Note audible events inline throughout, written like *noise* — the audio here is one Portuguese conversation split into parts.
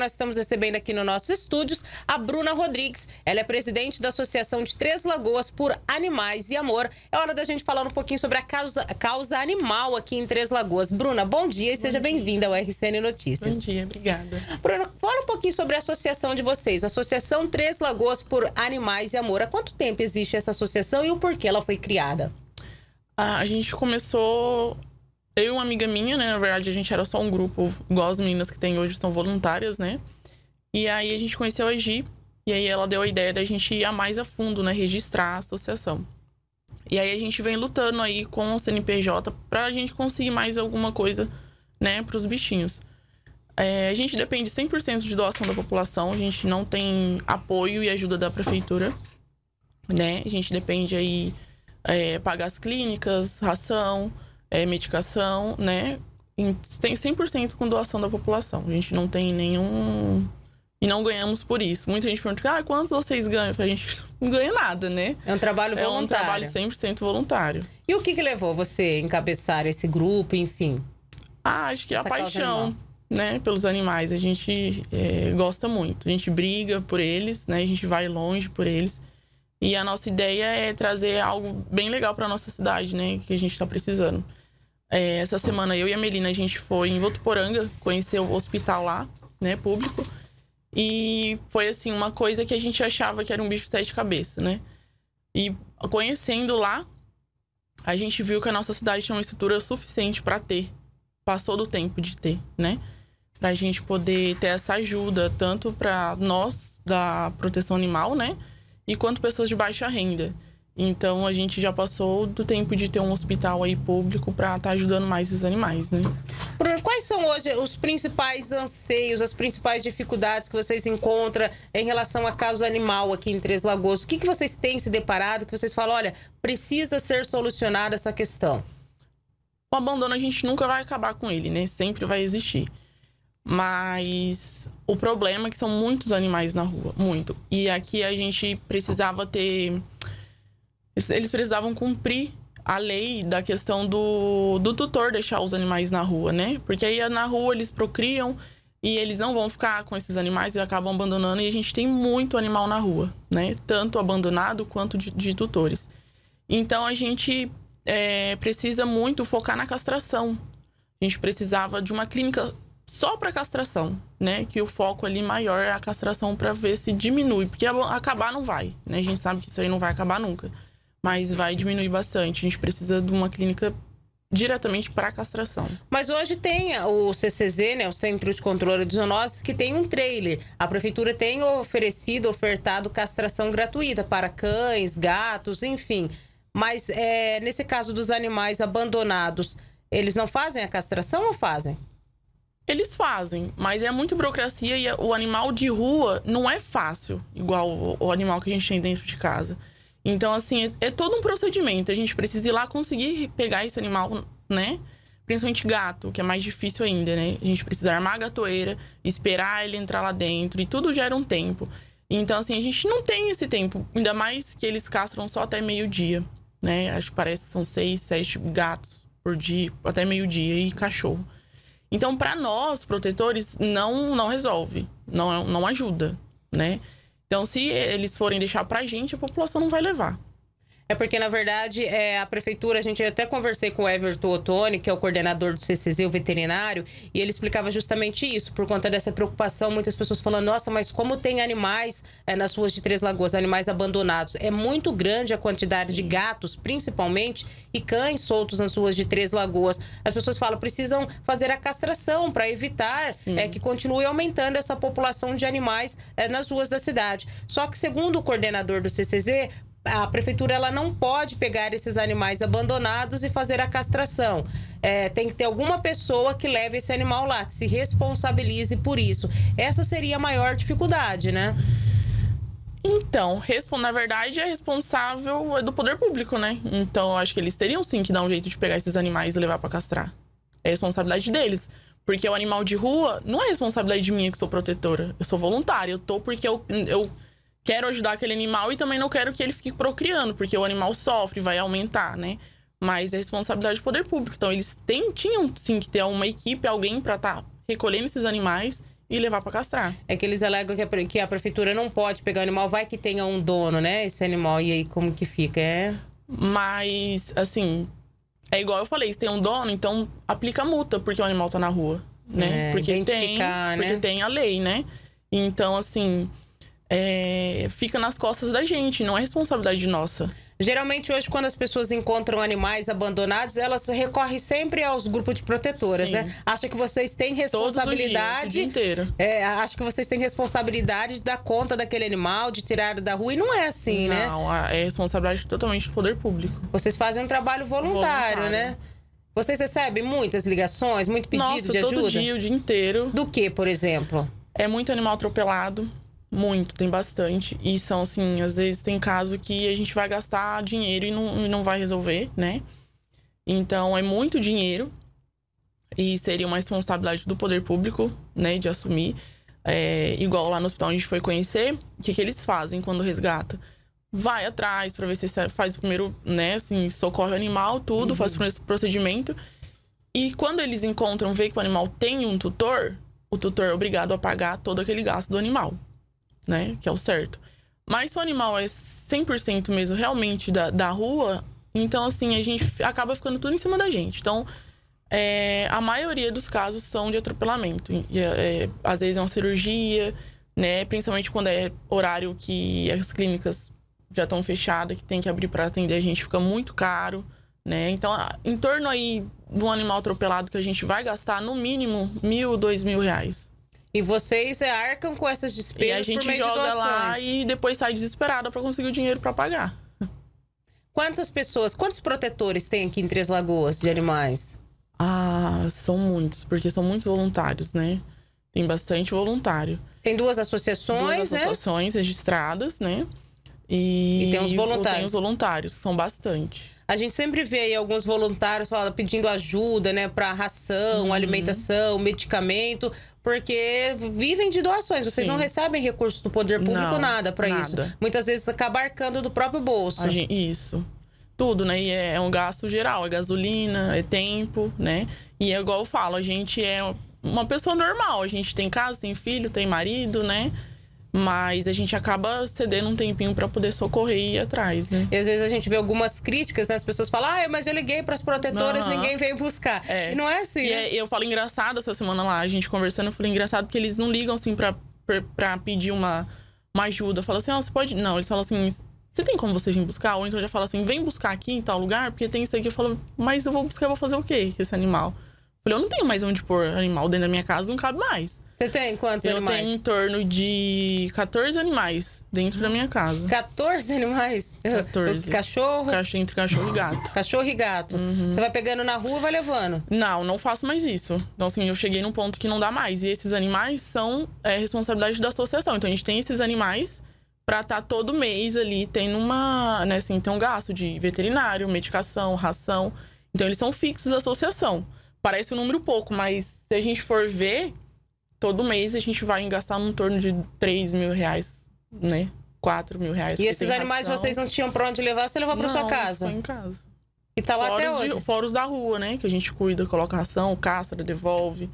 nós estamos recebendo aqui nos nossos estúdios a Bruna Rodrigues. Ela é presidente da Associação de Três Lagoas por Animais e Amor. É hora da gente falar um pouquinho sobre a causa, causa animal aqui em Três Lagoas. Bruna, bom dia e bom seja bem-vinda ao RCN Notícias. Bom dia, obrigada. Bruna, fala um pouquinho sobre a associação de vocês, Associação Três Lagoas por Animais e Amor. Há quanto tempo existe essa associação e o porquê ela foi criada? A gente começou eu e uma amiga minha, né? Na verdade, a gente era só um grupo, igual as meninas que tem hoje são voluntárias, né? E aí a gente conheceu a Gi, e aí ela deu a ideia da gente ir a mais a fundo, né? Registrar a associação. E aí a gente vem lutando aí com o CNPJ pra gente conseguir mais alguma coisa, né, pros bichinhos. É, a gente depende 100% de doação da população, a gente não tem apoio e ajuda da prefeitura, né? A gente depende aí é, pagar as clínicas, ração, é, medicação, né? Tem 100% com doação da população. A gente não tem nenhum. E não ganhamos por isso. Muita gente pergunta, ah, quantos vocês ganham? A gente *laughs* não ganha nada, né? É um trabalho voluntário. É um trabalho 100% voluntário. E o que, que levou você a encabeçar esse grupo, enfim? Ah, acho que a paixão, né? Pelos animais. A gente é, gosta muito. A gente briga por eles, né? A gente vai longe por eles. E a nossa ideia é trazer algo bem legal para nossa cidade, né? Que a gente está precisando. É, essa semana eu e a Melina, a gente foi em Votuporanga, conhecer o hospital lá, né, público. E foi assim, uma coisa que a gente achava que era um bicho de sete cabeças, né? E conhecendo lá, a gente viu que a nossa cidade tinha uma estrutura suficiente para ter. Passou do tempo de ter, né? Pra gente poder ter essa ajuda, tanto para nós da proteção animal, né? E quanto pessoas de baixa renda. Então a gente já passou do tempo de ter um hospital aí público para estar tá ajudando mais esses animais, né? Bruno, quais são hoje os principais anseios, as principais dificuldades que vocês encontram em relação a casos animal aqui em Três Lagoas? O que, que vocês têm se deparado que vocês falam, olha, precisa ser solucionada essa questão? O abandono a gente nunca vai acabar com ele, né? Sempre vai existir. Mas o problema é que são muitos animais na rua, muito. E aqui a gente precisava ter eles precisavam cumprir a lei da questão do, do tutor deixar os animais na rua, né? Porque aí na rua eles procriam e eles não vão ficar com esses animais e acabam abandonando. E a gente tem muito animal na rua, né? Tanto abandonado quanto de, de tutores. Então a gente é, precisa muito focar na castração. A gente precisava de uma clínica só para castração, né? Que o foco ali maior é a castração para ver se diminui, porque acabar não vai, né? A gente sabe que isso aí não vai acabar nunca mas vai diminuir bastante. A gente precisa de uma clínica diretamente para castração. Mas hoje tem o CCZ, né, o Centro de Controle de Zoonoses, que tem um trailer. A prefeitura tem oferecido, ofertado castração gratuita para cães, gatos, enfim. Mas é, nesse caso dos animais abandonados, eles não fazem a castração ou fazem? Eles fazem, mas é muito burocracia e o animal de rua não é fácil, igual o animal que a gente tem dentro de casa. Então, assim, é, é todo um procedimento. A gente precisa ir lá conseguir pegar esse animal, né? Principalmente gato, que é mais difícil ainda, né? A gente precisa armar a gatoeira, esperar ele entrar lá dentro, e tudo gera um tempo. Então, assim, a gente não tem esse tempo, ainda mais que eles castram só até meio-dia, né? Acho que parece que são seis, sete gatos por dia, até meio-dia, e cachorro. Então, para nós, protetores, não não resolve, não, é, não ajuda, né? Então, se eles forem deixar pra gente, a população não vai levar. É porque, na verdade, é, a prefeitura, a gente até conversei com o Everton Ottoni, que é o coordenador do CCZ, o veterinário, e ele explicava justamente isso, por conta dessa preocupação. Muitas pessoas falam, nossa, mas como tem animais é, nas ruas de Três Lagoas, animais abandonados? É muito grande a quantidade Sim. de gatos, principalmente, e cães soltos nas ruas de Três Lagoas. As pessoas falam, precisam fazer a castração para evitar é, que continue aumentando essa população de animais eh, nas ruas da cidade. Só que, segundo o coordenador do CCZ, a prefeitura ela não pode pegar esses animais abandonados e fazer a castração. É, tem que ter alguma pessoa que leve esse animal lá, que se responsabilize por isso. Essa seria a maior dificuldade, né? Então, na verdade, é responsável é do poder público, né? Então, eu acho que eles teriam sim que dar um jeito de pegar esses animais e levar para castrar. É responsabilidade deles. Porque o animal de rua não é responsabilidade minha que sou protetora. Eu sou voluntária. Eu tô porque eu, eu quero ajudar aquele animal e também não quero que ele fique procriando, porque o animal sofre, vai aumentar, né? Mas é responsabilidade do poder público. Então eles têm, tinham sim que ter uma equipe, alguém para estar tá recolhendo esses animais e levar para castrar. É que eles alegam que a, que a prefeitura não pode pegar o animal, vai que tenha um dono, né? Esse animal, e aí como que fica? É. Mas, assim, é igual eu falei, se tem um dono, então aplica multa porque o animal tá na rua, né? É, porque tem, né? porque tem a lei, né? Então, assim, é, fica nas costas da gente, não é responsabilidade nossa. Geralmente hoje, quando as pessoas encontram animais abandonados, elas recorrem sempre aos grupos de protetoras, Sim. né? Acha que vocês têm responsabilidade. Todos os dias, o dia inteiro. É, acho que vocês têm responsabilidade de dar conta daquele animal, de tirar da rua. E não é assim, não, né? Não, é responsabilidade totalmente do poder público. Vocês fazem um trabalho voluntário, né? voluntário. né? Vocês recebem muitas ligações, muito pedido Nossa, de ajuda? Todo dia, o dia inteiro. Do que, por exemplo? É muito animal atropelado. Muito, tem bastante. E são assim, às vezes tem caso que a gente vai gastar dinheiro e não, não vai resolver, né? Então é muito dinheiro e seria uma responsabilidade do poder público, né, de assumir. É, igual lá no hospital a gente foi conhecer, o que, que eles fazem quando resgata? Vai atrás para ver se faz o primeiro, né, assim, socorre o animal, tudo, uhum. faz o uhum. primeiro procedimento. E quando eles encontram, vê que o animal tem um tutor, o tutor é obrigado a pagar todo aquele gasto do animal né? Que é o certo. Mas se o animal é 100% mesmo, realmente, da, da rua, então, assim, a gente acaba ficando tudo em cima da gente. Então, é, a maioria dos casos são de atropelamento. E, é, é às vezes é uma cirurgia, né? Principalmente quando é horário que as clínicas já estão fechadas, que tem que abrir para atender a gente, fica muito caro, né? Então, em torno aí de um animal atropelado que a gente vai gastar no mínimo mil, dois mil reais. E vocês é, arcam com essas despesas e a gente por meio joga lá e depois sai desesperada para conseguir o dinheiro para pagar. Quantas pessoas, quantos protetores tem aqui em Três Lagoas de animais? Ah, são muitos, porque são muitos voluntários, né? Tem bastante voluntário. Tem duas associações, duas né? associações né? registradas, né? E, e tem os voluntários. Tem os voluntários, são bastante. A gente sempre vê aí alguns voluntários falando pedindo ajuda, né, para ração, uhum. alimentação, medicamento, porque vivem de doações. Vocês Sim. não recebem recursos do poder público não, nada para isso. Muitas vezes acaba arcando do próprio bolso. Gente, isso. Tudo, né? E é, é um gasto geral, é gasolina, é tempo, né? E é igual eu falo, a gente é uma pessoa normal, a gente tem casa, tem filho, tem marido, né? mas a gente acaba cedendo um tempinho para poder socorrer e ir atrás, né? E às vezes a gente vê algumas críticas, né? As pessoas falam, ah, mas eu liguei para as protetoras, uhum. ninguém veio buscar. É. E não é assim. E né? é, eu falo engraçado essa semana lá, a gente conversando, eu falei engraçado porque eles não ligam assim para pedir uma, uma ajuda. Fala assim, ah, você pode. Não, eles falam assim, você tem como você vir buscar? Ou então já fala assim, vem buscar aqui em tal lugar, porque tem isso aqui. Eu falo, mas eu vou buscar, eu vou fazer o quê com esse animal? Eu falei, eu não tenho mais onde pôr animal dentro da minha casa, não cabe mais. Você tem quantos eu animais? Eu tenho em torno de 14 animais dentro da minha casa. 14 animais? 14. Cachorro? Cachorro entre cachorro e gato. Cachorro e gato. Uhum. Você vai pegando na rua e vai levando? Não, não faço mais isso. Então, assim, eu cheguei num ponto que não dá mais. E esses animais são é, responsabilidade da associação. Então, a gente tem esses animais pra estar tá todo mês ali. Tem uma, né, assim, tem um gasto de veterinário, medicação, ração. Então, eles são fixos da associação. Parece um número pouco, mas se a gente for ver todo mês a gente vai gastar no torno de 3 mil reais, né? 4 mil reais. E esses animais ração. vocês não tinham pra onde levar, você levou pra não, sua casa? Foi em casa. E tá lá até hoje? De, da rua, né? Que a gente cuida, coloca ração, castra, devolve.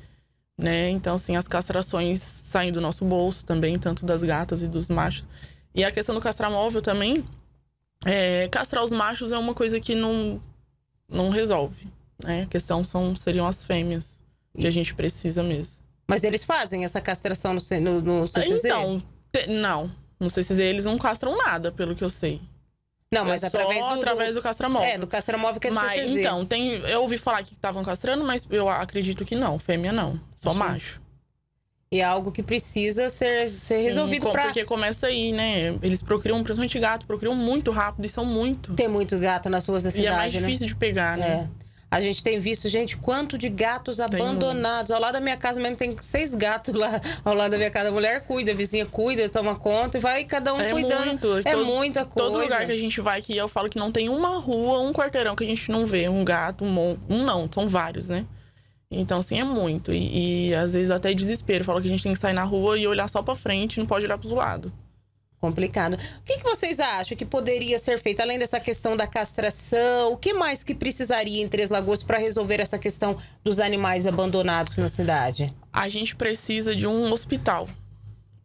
Né? Então, assim, as castrações saem do nosso bolso também, tanto das gatas e dos machos. E a questão do castrar móvel também, é, castrar os machos é uma coisa que não, não resolve, né? A questão são, seriam as fêmeas que a gente precisa mesmo. Mas eles fazem essa castração no, no, no CCZ? Então, não. No CCZ eles não castram nada, pelo que eu sei. Não, mas é através do através do castramóvel. É, do castramóvel que é do mas, CCZ. Então, tem, eu ouvi falar que estavam castrando, mas eu acredito que não, fêmea não, só Sim. macho. E é algo que precisa ser, ser Sim, resolvido com, pra... porque começa aí, né? Eles procriam, principalmente gato, procriam muito rápido e são muito. Tem muito gato nas ruas da cidade, E é mais né? difícil de pegar, né? É. A gente tem visto, gente, quanto de gatos abandonados. Ao lado da minha casa mesmo tem seis gatos lá. Ao lado da minha casa, a mulher cuida, a vizinha cuida, toma conta e vai cada um é cuidando. Muito, é todo, muita coisa. Todo lugar que a gente vai aqui, eu falo que não tem uma rua, um quarteirão que a gente não vê um gato, um, um não, são vários, né? Então, assim, é muito. E, e às vezes até desespero. Fala que a gente tem que sair na rua e olhar só pra frente, não pode olhar pros lados. Complicado. O que, que, vocês acham que poderia ser feito, além dessa questão da castração? O que mais que precisaria em Três Lagoas para resolver essa questão dos animais abandonados na cidade? A gente precisa de um hospital,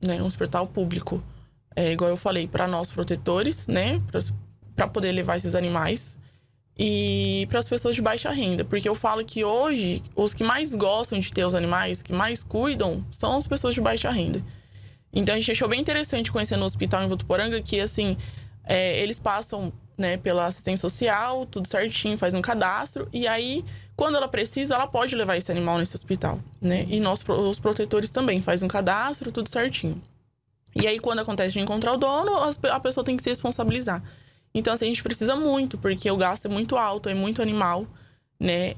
né? Um hospital público. É, igual eu falei, para nós protetores, né? Para poder levar esses animais. E para as pessoas de baixa renda. Porque eu falo que hoje, os que mais gostam de ter os animais, que mais cuidam, são as pessoas de baixa renda. Então a gente achou bem interessante conhecer no hospital em Votuporanga que, assim, é, eles passam né, pela assistência social, tudo certinho, faz um cadastro. E aí, quando ela precisa, ela pode levar esse animal nesse hospital, né? E nós, os protetores também, faz um cadastro, tudo certinho. E aí, quando acontece de encontrar o dono, a pessoa tem que se responsabilizar. Então, assim, a gente precisa muito, porque o gasto é muito alto, é muito animal, né?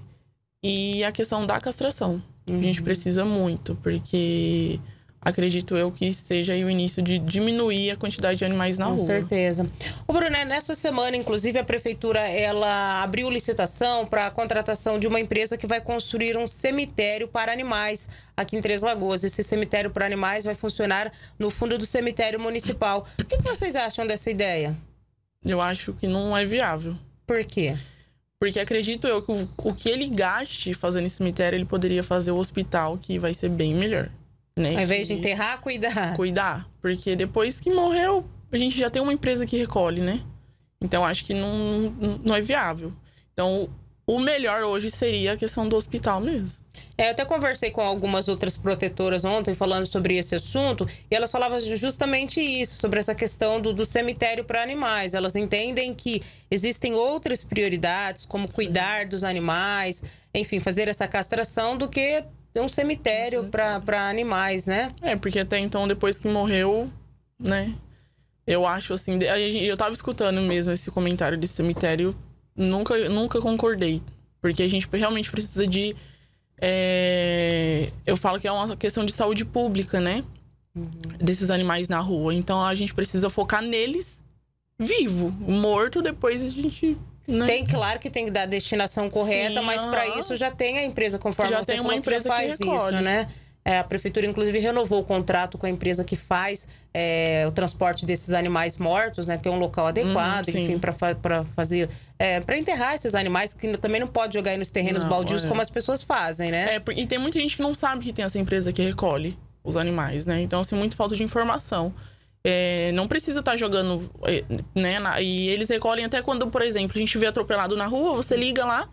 E a questão da castração. A gente uhum. precisa muito, porque acredito eu que seja o início de diminuir a quantidade de animais na Com rua. Com certeza. O Bruno, nessa semana, inclusive, a prefeitura ela abriu licitação para a contratação de uma empresa que vai construir um cemitério para animais aqui em Três Lagoas. Esse cemitério para animais vai funcionar no fundo do cemitério municipal. O que, que vocês acham dessa ideia? Eu acho que não é viável. Por quê? Porque acredito eu que o, o que ele gaste fazendo esse cemitério, ele poderia fazer o hospital, que vai ser bem melhor. Né? Ao invés de enterrar, cuidar. Cuidar. Porque depois que morreu, a gente já tem uma empresa que recolhe, né? Então acho que não, não é viável. Então o melhor hoje seria a questão do hospital mesmo. É, eu até conversei com algumas outras protetoras ontem falando sobre esse assunto e elas falavam justamente isso, sobre essa questão do, do cemitério para animais. Elas entendem que existem outras prioridades, como cuidar dos animais, enfim, fazer essa castração, do que ter um cemitério para animais, né? É, porque até então, depois que morreu, né? Eu acho assim. Eu tava escutando mesmo esse comentário de cemitério. Nunca, nunca concordei. Porque a gente realmente precisa de. É, eu falo que é uma questão de saúde pública, né? Uhum. Desses animais na rua. Então a gente precisa focar neles vivo. Morto, depois a gente não. Né? Tem, claro que tem que dar a destinação correta, Sim, mas para isso já tem a empresa, conforme já tem uma empresa que faz que isso, né? É, a prefeitura, inclusive, renovou o contrato com a empresa que faz é, o transporte desses animais mortos, né? Ter um local uhum, adequado, hum, enfim, para fazer. É, para enterrar esses animais, que também não pode jogar aí nos terrenos não, baldios como as pessoas fazem, né? É, e tem muita gente que não sabe que tem essa empresa que recolhe os animais, né? Então, assim, muito falta de informação. É, não precisa estar tá jogando, é, né? e eles recolhem até quando, por exemplo, a gente vê atropelado na rua, você liga lá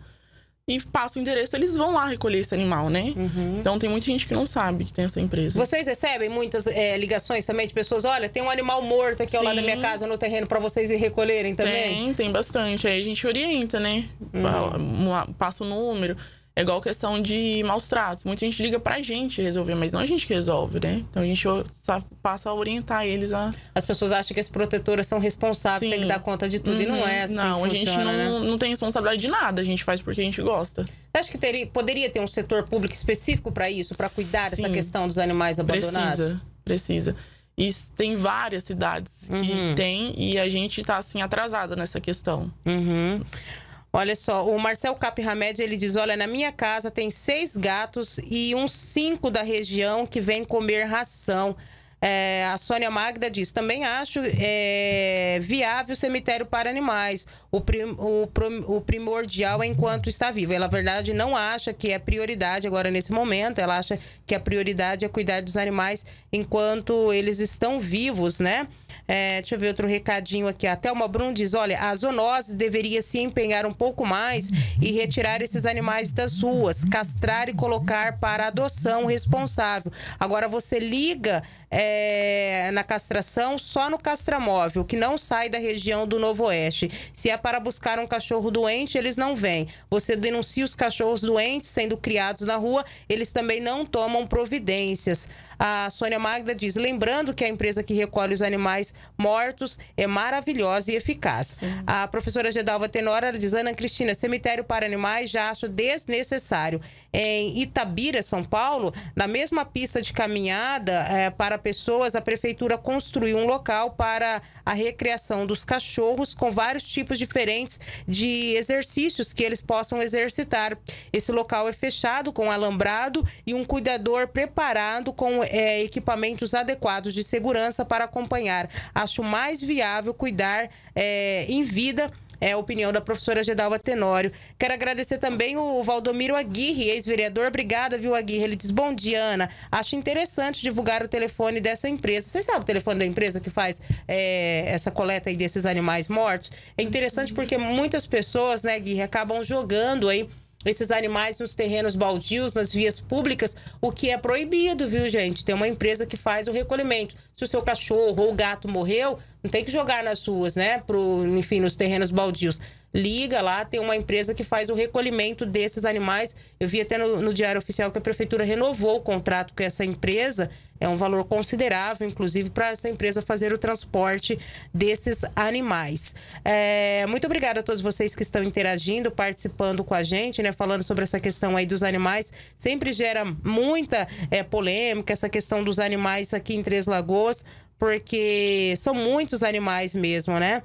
e passa o endereço, eles vão lá recolher esse animal, né? Uhum. Então tem muita gente que não sabe que tem essa empresa. Vocês recebem muitas é, ligações também de pessoas, olha, tem um animal morto aqui ao na lado da minha casa no terreno para vocês ir recolherem também? Tem, tem bastante. Aí a gente orienta, né? Uhum. Passa o número. É igual questão de maus tratos. Muita gente liga pra gente resolver, mas não a gente que resolve, né? Então a gente passa a orientar eles a. As pessoas acham que as protetoras são responsáveis, Sim. tem que dar conta de tudo. Uhum. E não é assim. Uhum. Não, funciona, a gente não, né? não tem responsabilidade de nada, a gente faz porque a gente gosta. Você acha que teria, poderia ter um setor público específico para isso, para cuidar Sim. dessa questão dos animais abandonados? Precisa, precisa. E tem várias cidades que uhum. tem e a gente tá assim atrasada nessa questão. Uhum. Olha só, o Marcel Capiramed, ele diz, olha, na minha casa tem seis gatos e uns cinco da região que vêm comer ração. É, a Sônia Magda diz: também acho é, viável cemitério para animais. O, prim, o, o, primordial é enquanto está vivo. Ela, na verdade, não acha que é prioridade agora nesse momento. Ela acha que a prioridade é cuidar dos animais enquanto eles estão vivos, né? É, deixa eu ver outro recadinho aqui. A Thelma Brun diz: olha, a zoonoses deveria se empenhar um pouco mais e retirar esses animais das ruas, castrar e colocar para adoção responsável. Agora você liga é, na castração só no castramóvel, que não sai da região do Novo Oeste. Se é para buscar um cachorro doente, eles não vêm. Você denuncia os cachorros doentes sendo criados na rua, eles também não tomam providências. A Sônia Magda diz: lembrando que a empresa que recolhe os animais mortos é maravilhosa e eficaz. Sim. A professora Gedalva Tenora diz: Ana Cristina, cemitério para animais já acho desnecessário. Em Itabira, São Paulo, na mesma pista de caminhada é, para pessoas, a prefeitura construiu um local para a recreação dos cachorros com vários tipos diferentes de exercícios que eles possam exercitar. Esse local é fechado com alambrado e um cuidador preparado com é, equipamentos adequados de segurança para acompanhar acho mais viável cuidar é, em vida é a opinião da professora Gedalva Tenório. Quero agradecer também o Valdomiro Aguirre, ex-vereador. Obrigada, viu, Aguirre? Ele diz: Bom dia, Ana. Acho interessante divulgar o telefone dessa empresa. Você sabe o telefone da empresa que faz é, essa coleta aí desses animais mortos? É interessante porque muitas pessoas, né, Aguirre, acabam jogando aí esses animais nos terrenos baldios, nas vias públicas, o que é proibido, viu, gente? Tem uma empresa que faz o recolhimento. Se o seu cachorro ou gato morreu, não tem que jogar nas ruas, né? Pro, enfim, nos terrenos baldios. Liga lá, tem uma empresa que faz o recolhimento desses animais. Eu vi até no, no Diário Oficial que a prefeitura renovou o contrato com essa empresa. É um valor considerável, inclusive, para essa empresa fazer o transporte desses animais. É, muito obrigada a todos vocês que estão interagindo, participando com a gente, né? Falando sobre essa questão aí dos animais. Sempre gera muita é, polêmica essa questão dos animais aqui em Três Lagoas porque são muitos animais mesmo, né?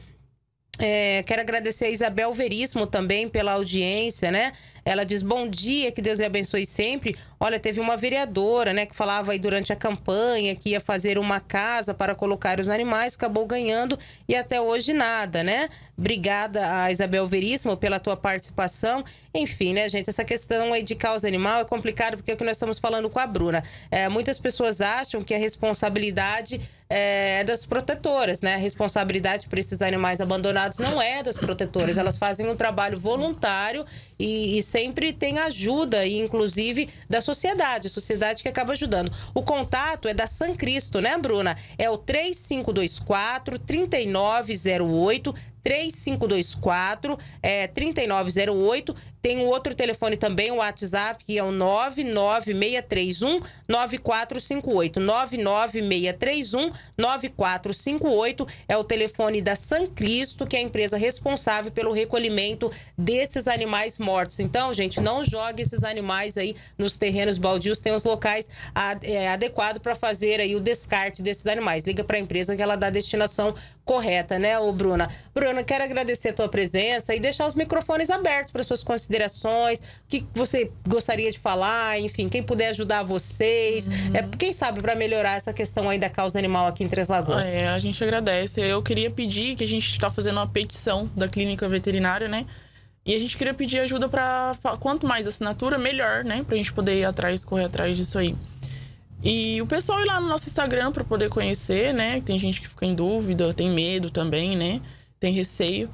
É, quero agradecer a Isabel Veríssimo também pela audiência, né? Ela diz: Bom dia, que Deus lhe abençoe sempre. Olha, teve uma vereadora, né, que falava aí durante a campanha que ia fazer uma casa para colocar os animais, acabou ganhando e até hoje nada, né? Obrigada a Isabel Veríssimo pela tua participação. Enfim, né, gente, essa questão aí de causa animal é complicado porque é o que nós estamos falando com a Bruna. É, muitas pessoas acham que a responsabilidade é, é das protetoras, né? A responsabilidade por esses animais abandonados não é das protetoras. Elas fazem um trabalho voluntário e, e, sempre tem ajuda, inclusive da sociedade, sociedade que acaba ajudando. O contato é da San Cristo, né, Bruna? É o 3524 3908 3524 é, 3908. Tem um outro telefone também, o WhatsApp, que é o 99631 9458. 99631 9458 é o telefone da San Cristo, que é a empresa responsável pelo recolhimento desses animais mortos. Então, gente, não jogue esses animais aí nos terrenos baldios, tem os locais ad, é, adequados para fazer aí o descarte desses animais. Liga para a empresa que ela dá destinação correta, né, o Bruna? Bruna, quero agradecer a tua presença e deixar os microfones abertos para suas considerações, o que você gostaria de falar, enfim, quem puder ajudar vocês, é, uhum. é, quem sabe para melhorar essa questão aí da causa animal aqui em Três Lagoas. Ah, é, a gente agradece. Eu queria pedir que a gente está fazendo uma petição da clínica veterinária, né? E a gente queria pedir ajuda para quanto mais assinatura, melhor, né? Para a gente poder ir atrás, correr atrás disso aí. E o pessoal ir lá no nosso Instagram para poder conhecer, né? Tem gente que fica em dúvida, tem medo também, né? Tem receio.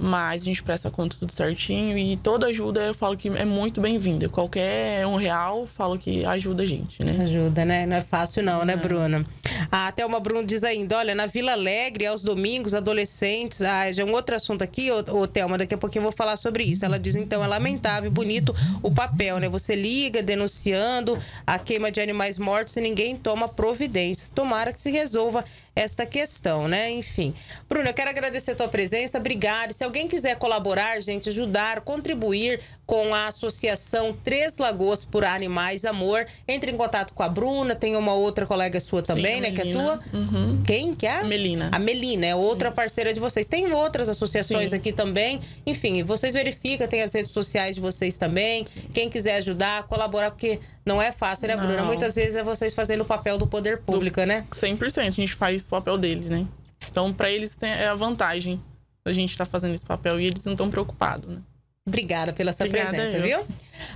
Mas a gente presta conta tudo certinho e toda ajuda eu falo que é muito bem-vinda. Qualquer um real, falo que ajuda a gente, né? Ajuda, né? Não é fácil não, né, não. Bruno? A ah, Thelma Bruno diz ainda, olha, na Vila Alegre, aos domingos, adolescentes... Ah, já é um outro assunto aqui, ô, ô Thelma, daqui a pouquinho eu vou falar sobre isso. Ela diz, então, é lamentável e bonito o papel, né? Você liga denunciando a queima de animais mortos e ninguém toma providências. Tomara que se resolva esta questão, né? Enfim. Bruno, eu quero agradecer a tua presença, obrigado. Se alguém quiser colaborar, gente, ajudar, contribuir com a Associação Três Lagoas por Animais Amor, entre em contato com a Bruna, tem uma outra colega sua também, Sim, né? Que é tua. Uhum. Quem que é? Melina. A Melina, é outra parceira de vocês. Tem outras associações Sim. aqui também. Enfim, vocês verificam, tem as redes sociais de vocês também. Quem quiser ajudar, colaborar, porque não é fácil, né, Não. Bruna? Muitas vezes é vocês fazendo o papel do poder público, do, né? 100%. A gente faz o papel deles, né? Então, para eles tem, é a vantagem a gente estar tá fazendo esse papel e eles não estão preocupados, né? Obrigada pela sua Obrigada presença, eu. viu?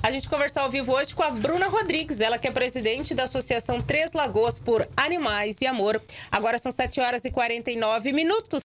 A gente conversou ao vivo hoje com a Bruna Rodrigues, ela que é presidente da Associação Três Lagoas por Animais e Amor. Agora são 7 horas e 49 minutos.